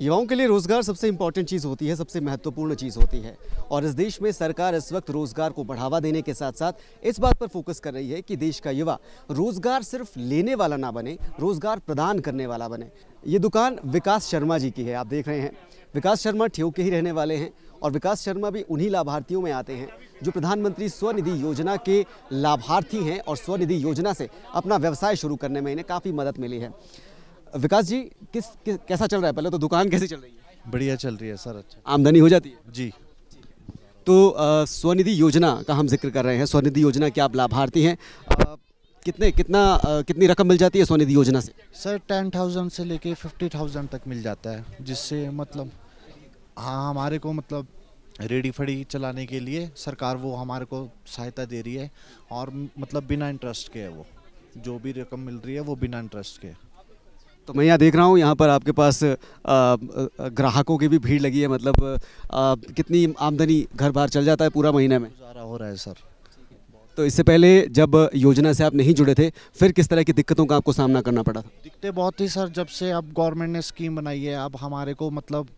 युवाओं के लिए रोज़गार सबसे इम्पॉर्टेंट चीज़ होती है सबसे महत्वपूर्ण चीज़ होती है और इस देश में सरकार इस वक्त रोज़गार को बढ़ावा देने के साथ साथ इस बात पर फोकस कर रही है कि देश का युवा रोज़गार सिर्फ लेने वाला ना बने रोज़गार प्रदान करने वाला बने ये दुकान विकास शर्मा जी की है आप देख रहे हैं विकास शर्मा ठेव के ही रहने वाले हैं और विकास शर्मा भी उन्हीं लाभार्थियों में आते हैं जो प्रधानमंत्री स्वनिधि योजना के लाभार्थी हैं और स्वनिधि योजना से अपना व्यवसाय शुरू करने में इन्हें काफ़ी मदद मिली है विकास जी किस, कि, कैसा चल रहा है पहले तो दुकान कैसी चल रही है बढ़िया चल रही है सर अच्छा आमदनी हो जाती है जी तो स्वनिधि योजना का हम जिक्र कर रहे हैं स्वनिधि योजना के आप लाभार्थी हैं कितने कितना आ, कितनी रकम मिल जाती है स्वनिधि योजना से सर टेन थाउजेंड से लेके फिफ्टी थाउजेंड तक मिल जाता है जिससे मतलब हाँ हमारे को मतलब रेडी फड़ी चलाने के लिए सरकार वो हमारे को सहायता दे रही है और मतलब बिना इंटरेस्ट के है वो जो भी रकम मिल रही है वो बिना इंटरेस्ट के है तो मैं यहाँ देख रहा हूँ यहाँ पर आपके पास ग्राहकों की भी भीड़ लगी है मतलब आ, कितनी आमदनी घर बाहर चल जाता है पूरा महीने में गुजारा हो रहा है सर तो इससे पहले जब योजना से आप नहीं जुड़े थे फिर किस तरह की दिक्कतों का आपको सामना करना पड़ा था दिक्कतें बहुत ही सर जब से अब गवर्नमेंट ने स्कीम बनाई है अब हमारे को मतलब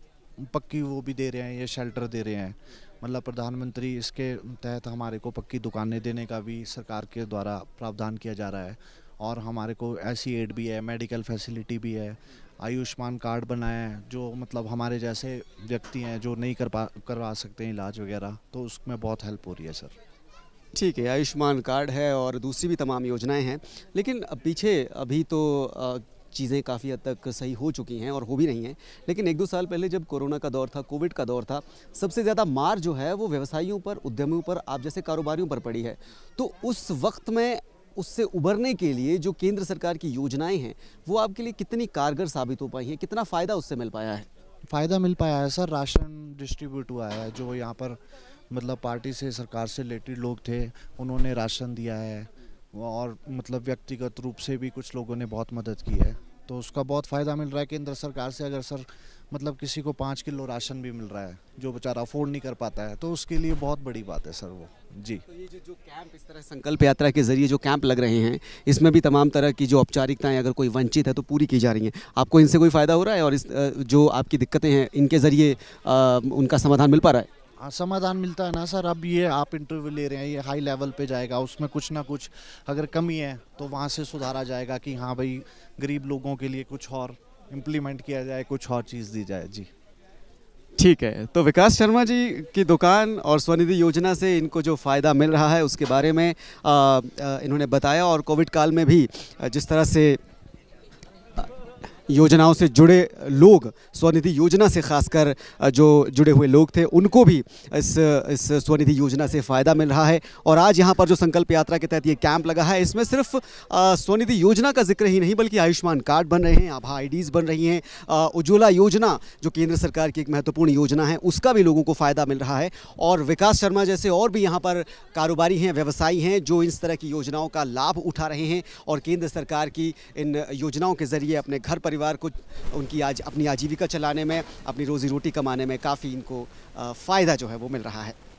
पक्की वो भी दे रहे हैं ये शेल्टर दे रहे हैं मतलब प्रधानमंत्री इसके तहत हमारे को पक्की दुकानें देने का भी सरकार के द्वारा प्रावधान किया जा रहा है और हमारे को ऐसी एड भी है मेडिकल फैसिलिटी भी है आयुष्मान कार्ड बनाया है जो मतलब हमारे जैसे व्यक्ति हैं जो नहीं कर पा करवा सकते हैं इलाज वगैरह तो उसमें बहुत हेल्प हो रही है सर ठीक है आयुष्मान कार्ड है और दूसरी भी तमाम योजनाएं हैं लेकिन पीछे अभी तो चीज़ें काफ़ी हद तक सही हो चुकी हैं और हो भी नहीं हैं लेकिन एक दो साल पहले जब कोरोना का दौर था कोविड का दौर था सबसे ज़्यादा मार जो है वो व्यवसायियों पर उद्यमियों पर आप जैसे कारोबारियों पर पड़ी है तो उस वक्त में उससे उभरने के लिए जो केंद्र सरकार की योजनाएं हैं वो आपके लिए कितनी कारगर साबित हो पाई हैं कितना फ़ायदा उससे मिल पाया है फ़ायदा मिल पाया है सर राशन डिस्ट्रीब्यूट हुआ है जो यहाँ पर मतलब पार्टी से सरकार से रिलेटेड लोग थे उन्होंने राशन दिया है और मतलब व्यक्तिगत रूप से भी कुछ लोगों ने बहुत मदद की है तो उसका बहुत फ़ायदा मिल रहा है केंद्र सरकार से अगर सर मतलब किसी को पाँच किलो राशन भी मिल रहा है जो बेचारा अफोर्ड नहीं कर पाता है तो उसके लिए बहुत बड़ी बात है सर वो जी तो ये जो जो कैंप इस तरह संकल्प यात्रा के जरिए जो कैंप लग रहे हैं इसमें भी तमाम तरह की जो औपचारिकताएं अगर कोई वंचित है तो पूरी की जा रही हैं आपको इनसे कोई फ़ायदा हो रहा है और इस जो आपकी दिक्कतें हैं इनके ज़रिए उनका समाधान मिल पा रहा है हाँ, समाधान मिलता है ना सर अब ये आप इंटरव्यू ले रहे हैं ये हाई लेवल पे जाएगा उसमें कुछ ना कुछ अगर कमी है तो वहाँ से सुधारा जाएगा कि हाँ भाई गरीब लोगों के लिए कुछ और इम्प्लीमेंट किया जाए कुछ और चीज़ दी जाए जी ठीक है तो विकास शर्मा जी की दुकान और स्वनिधि योजना से इनको जो फ़ायदा मिल रहा है उसके बारे में आ, आ, इन्होंने बताया और कोविड काल में भी जिस तरह से योजनाओं से जुड़े लोग स्वनिधि योजना से खासकर जो जुड़े हुए लोग थे उनको भी इस इस स्वनिधि योजना से फ़ायदा मिल रहा है और आज यहाँ पर जो संकल्प यात्रा के तहत ये कैंप लगा है इसमें सिर्फ स्वनिधि योजना का जिक्र ही नहीं बल्कि आयुष्मान कार्ड बन रहे हैं आभा आई बन रही हैं उज्ज्वला योजना जो केंद्र सरकार की एक महत्वपूर्ण योजना है उसका भी लोगों को फ़ायदा मिल रहा है और विकास शर्मा जैसे और भी यहाँ पर कारोबारी हैं व्यवसायी हैं जो इस तरह की योजनाओं का लाभ उठा रहे हैं और केंद्र सरकार की इन योजनाओं के ज़रिए अपने घर पर परिवार को उनकी आज अपनी आजीविका चलाने में अपनी रोज़ी रोटी कमाने में काफ़ी इनको फ़ायदा जो है वो मिल रहा है